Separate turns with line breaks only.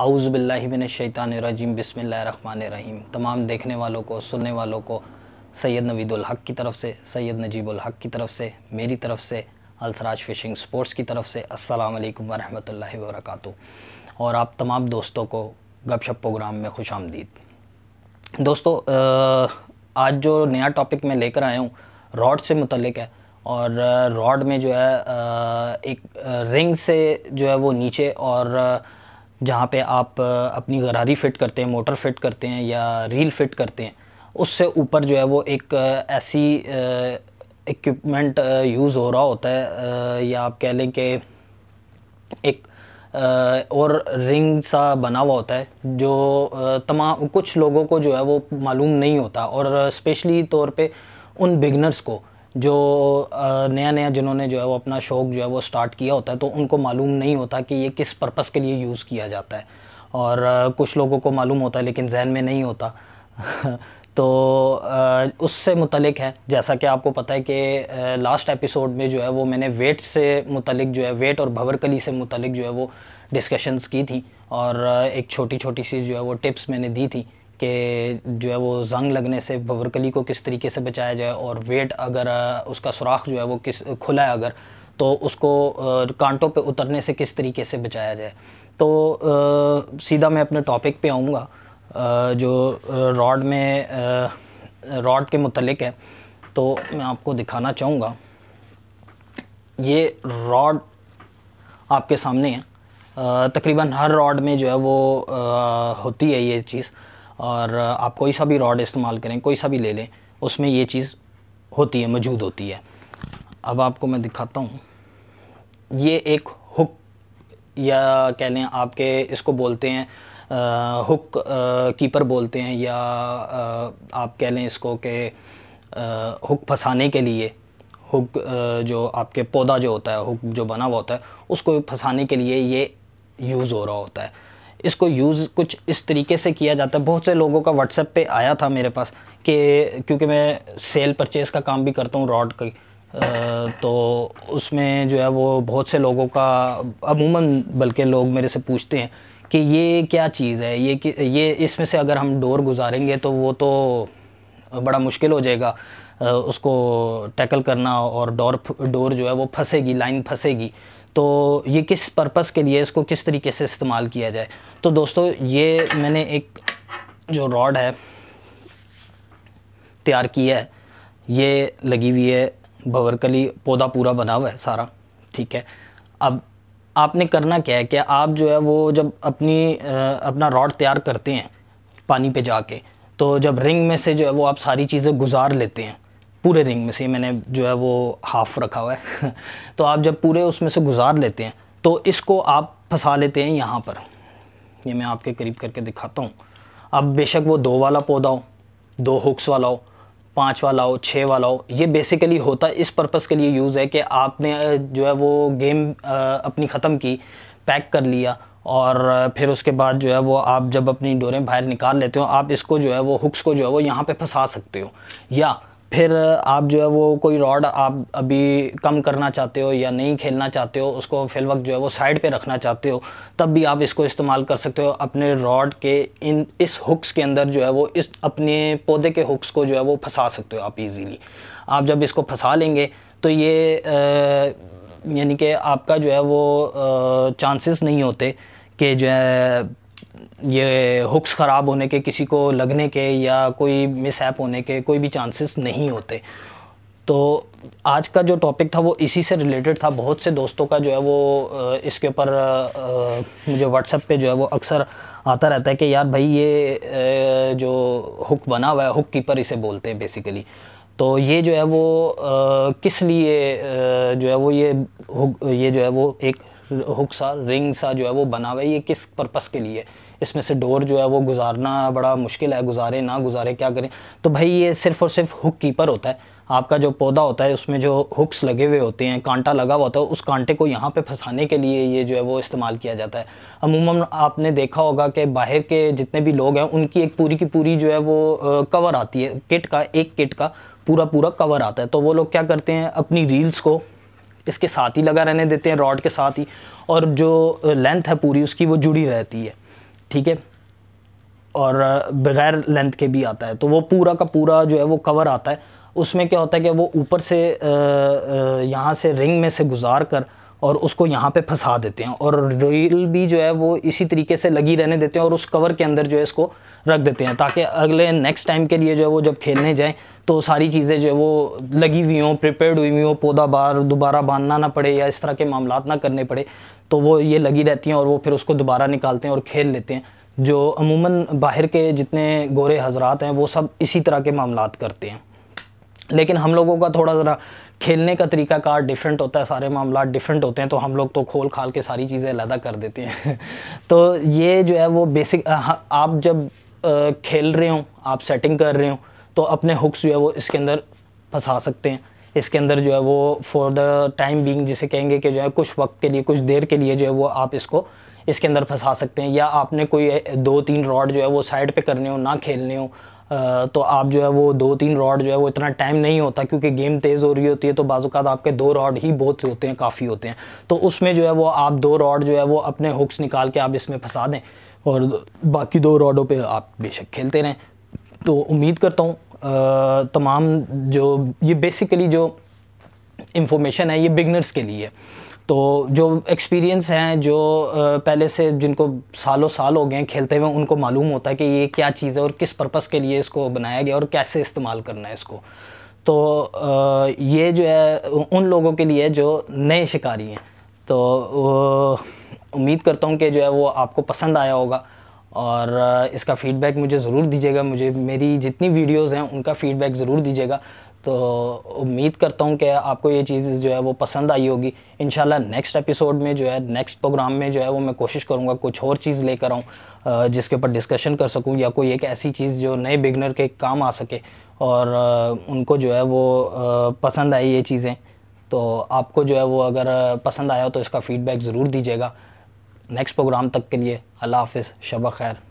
आउज़बिल्लिमिनशैतानरजीम बिसमीम तमाम देखने वालों को सुनने वालों को सैयद नवीदुल हक की तरफ से सैयद नजीबुल हक की तरफ से मेरी तरफ से अलसराज फ़िशिंग स्पोर्ट्स की तरफ से अस्सलाम वालेकुम वरहमतुल्लाहि और आप तमाम दोस्तों को गपशप प्रोग्राम में खुश आमदीद दोस्तों आज जो नया टॉपिक मैं लेकर आया हूँ रॉड से मुतलक है और रॉड में जो है एक रिंग से जो है वो नीचे और जहाँ पे आप अपनी गरारी फिट करते हैं मोटर फिट करते हैं या रील फिट करते हैं उससे ऊपर जो है वो एक ऐसी इक्विपमेंट यूज़ हो रहा होता है या आप कह लें कि एक और रिंग सा बना हुआ होता है जो तमाम कुछ लोगों को जो है वो मालूम नहीं होता और स्पेशली तौर पे उन बिगनर्स को जो नया नया जिन्होंने जो है वो अपना शौक़ जो है वो स्टार्ट किया होता है तो उनको मालूम नहीं होता कि ये किस पर्पस के लिए यूज़ किया जाता है और कुछ लोगों को मालूम होता है लेकिन जहन में नहीं होता तो उससे मुतलिक है जैसा कि आपको पता है कि लास्ट एपिसोड में जो है वो मैंने वेट से मुतलिक जो है वेट और भवरकली से मुतलिक जो है वो डिस्कशंस की थी और एक छोटी छोटी सी जो है वो टिप्स मैंने दी थी कि जो है वो जंग लगने से बबरकली को किस तरीके से बचाया जाए और वेट अगर उसका सुराख जो है वो किस खुला है अगर तो उसको कांटों पे उतरने से किस तरीके से बचाया जाए तो आ, सीधा मैं अपने टॉपिक पे आऊँगा जो रॉड में रॉड के मतलब है तो मैं आपको दिखाना चाहूँगा ये रॉड आपके सामने है तकरीबन हर रॉड में जो है वो आ, होती है ये चीज़ और आप कोई सा भी रॉड इस्तेमाल करें कोई सा भी ले लें उसमें ये चीज़ होती है मौजूद होती है अब आपको मैं दिखाता हूँ ये एक हुक या कह लें आपके इसको बोलते हैं आ, हुक आ, कीपर बोलते हैं या आ, आप कह लें इसको के हुक फंसाने के लिए हुक जो आपके पौधा जो होता है हुक जो बना हुआ होता है उसको फंसाने के लिए ये यूज़ हो रहा होता है इसको यूज़ कुछ इस तरीके से किया जाता है बहुत से लोगों का व्हाट्सएप पे आया था मेरे पास कि क्योंकि मैं सेल परचेज़ का काम भी करता हूँ रॉड का तो उसमें जो है वो बहुत से लोगों का अमूमन बल्कि लोग मेरे से पूछते हैं कि ये क्या चीज़ है ये कि ये इसमें से अगर हम डोर गुजारेंगे तो वो तो बड़ा मुश्किल हो जाएगा उसको टैकल करना और डोर डोर जो है वो फंसेगी लाइन फंसेगी तो ये किस पर्पस के लिए इसको किस तरीके से इस्तेमाल किया जाए तो दोस्तों ये मैंने एक जो रॉड है तैयार किया है ये लगी हुई है भवरकली पौधा पूरा बना हुआ है सारा ठीक है अब आपने करना क्या है कि आप जो है वो जब अपनी अपना रॉड तैयार करते हैं पानी पे जाके तो जब रिंग में से जो है वो आप सारी चीज़ें गुजार लेते हैं पूरे रिंग में से मैंने जो है वो हाफ रखा हुआ है तो आप जब पूरे उसमें से गुजार लेते हैं तो इसको आप फंसा लेते हैं यहाँ पर ये मैं आपके करीब करके दिखाता हूँ अब बेशक वो दो वाला पौधा हो दो हुक्स वाला हो पाँच वाला हो छः वाला हो ये बेसिकली होता इस पर्पज़ के लिए यूज़ है कि आपने जो है वो गेम अपनी ख़त्म की पैक कर लिया और फिर उसके बाद जो है वो आप जब अपनी डोरें बाहर निकाल लेते हो आप इसको जो है वो हुक्स को जो है वो यहाँ पे फंसा सकते हो या फिर आप जो है वो कोई रॉड आप अभी कम करना चाहते हो या नहीं खेलना चाहते हो उसको फिल वक्त जो है वो साइड पे रखना चाहते हो तब भी आप इसको इस्तेमाल कर सकते हो अपने रॉड के इन इस हुक्स के अंदर जो है वो इस अपने पौधे के हुक्स को जो है वो फंसा सकते हो आप इजीली आप जब इसको फंसा लेंगे तो ये यानी कि आपका जो है वो चांसेस नहीं होते कि जो है ये हुक्स ख़राब होने के किसी को लगने के या कोई मिसऐप होने के कोई भी चांसेस नहीं होते तो आज का जो टॉपिक था वो इसी से रिलेटेड था बहुत से दोस्तों का जो है वो इसके ऊपर मुझे व्हाट्सएप पे जो है वो अक्सर आता रहता है कि यार भाई ये जो हुक बना हुआ है हुक कीपर इसे बोलते हैं बेसिकली तो ये जो है वो आ, किस लिए जो है वो ये हुक ये जो है वो एक हुक सा रिंग सा जो है वो बना हुआ है ये किस पर्पस के लिए इसमें से डोर जो है वो गुजारना बड़ा मुश्किल है गुजारे ना गुजारे क्या करें तो भाई ये सिर्फ और सिर्फ हुक कीपर होता है आपका जो पौधा होता है उसमें जो हुक्स लगे हुए होते हैं कांटा लगा हुआ होता है उस कांटे को यहाँ पे फंसाने के लिए ये जो है वो इस्तेमाल किया जाता है अमूमन आपने देखा होगा कि बाहर के जितने भी लोग हैं उनकी एक पूरी की पूरी जो है वो कवर आती है किट का एक किट का पूरा पूरा कवर आता है तो वो लोग क्या करते हैं अपनी रील्स को इसके साथ ही लगा रहने देते हैं रॉड के साथ ही और जो लेंथ है पूरी उसकी वो जुड़ी रहती है ठीक है और बग़ैर लेंथ के भी आता है तो वो पूरा का पूरा जो है वो कवर आता है उसमें क्या होता है कि वो ऊपर से यहाँ से रिंग में से गुजार कर और उसको यहाँ पे फंसा देते हैं और रेल भी जो है वो इसी तरीके से लगी रहने देते हैं और उस कवर के अंदर जो है इसको रख देते हैं ताकि अगले नेक्स्ट टाइम के लिए जो है वो जब खेलने जाएँ तो सारी चीज़ें जो है वो लगी हुई हों प्रिपेयर्ड हुई हुई हों पौधा बार दोबारा बांधना ना पड़े या इस तरह के मामला ना करने पड़े तो वो ये लगी रहती हैं और वो फिर उसको दोबारा निकालते हैं और खेल लेते हैं जो अमूमन बाहर के जितने गोरे हजरात हैं वो सब इसी तरह के मामला करते हैं लेकिन हम लोगों का थोड़ा ज़रा खेलने का तरीका कार डिफरेंट होता है सारे मामला डिफरेंट होते हैं तो हम लोग तो खोल खाल के सारी चीज़ें अलहदा कर देते हैं तो ये जो है वो बेसिक हाँ, आप जब खेल रहे हो आप सेटिंग कर रहे हो तो अपने हुक्स जो है वो इसके अंदर फंसा सकते हैं इसके अंदर जो है वो फॉर द टाइम बींग जिसे कहेंगे कि जो है कुछ वक्त के लिए कुछ देर के लिए जो है वो आप इसको इसके अंदर फंसा सकते हैं या आपने कोई दो तीन रॉड जो है वो साइड पे करने हो ना खेलने हो तो आप जो है वो दो तीन रॉड जो है वो इतना टाइम नहीं होता क्योंकि गेम तेज़ हो रही होती है तो बाज़ात आपके दो रॉड ही बहुत होते हैं काफ़ी होते हैं तो उसमें जो है वो आप दो रॉड जो है वो अपने हुक्स निकाल के आप इसमें फंसा दें और बाकी दो रॉडों पर आप बेशक खेलते रहें तो उम्मीद करता हूँ तमाम जो ये बेसिकली जो इन्फॉर्मेशन है ये बिगनर्स के लिए तो जो एक्सपीरियंस हैं जो पहले से जिनको सालों साल हो गए हैं खेलते हुए उनको मालूम होता है कि ये क्या चीज़ है और किस पर्पस के लिए इसको बनाया गया और कैसे इस्तेमाल करना है इसको तो ये जो है उन लोगों के लिए जो नए शिकारी हैं तो उम्मीद करता हूँ कि जो है वो आपको पसंद आया होगा और इसका फीडबैक मुझे ज़रूर दीजिएगा मुझे मेरी जितनी वीडियोस हैं उनका फीडबैक ज़रूर दीजिएगा तो उम्मीद करता हूँ कि आपको ये चीज़ जो है वो पसंद आई होगी इन नेक्स्ट एपिसोड में जो है नेक्स्ट प्रोग्राम में जो है वो मैं कोशिश करूँगा कुछ और चीज़ लेकर आऊँ जिसके ऊपर डिस्कशन कर सकूँ या कोई एक ऐसी चीज़ जो नए बिगनर के काम आ सके और उनको जो है वो पसंद आई ये चीज़ें तो आपको जो है वो अगर पसंद आया हो तो इसका फ़ीडबैक ज़रूर दीजिएगा नेक्स्ट प्रोग्राम तक के लिए अल्लाह हाफ शब खैर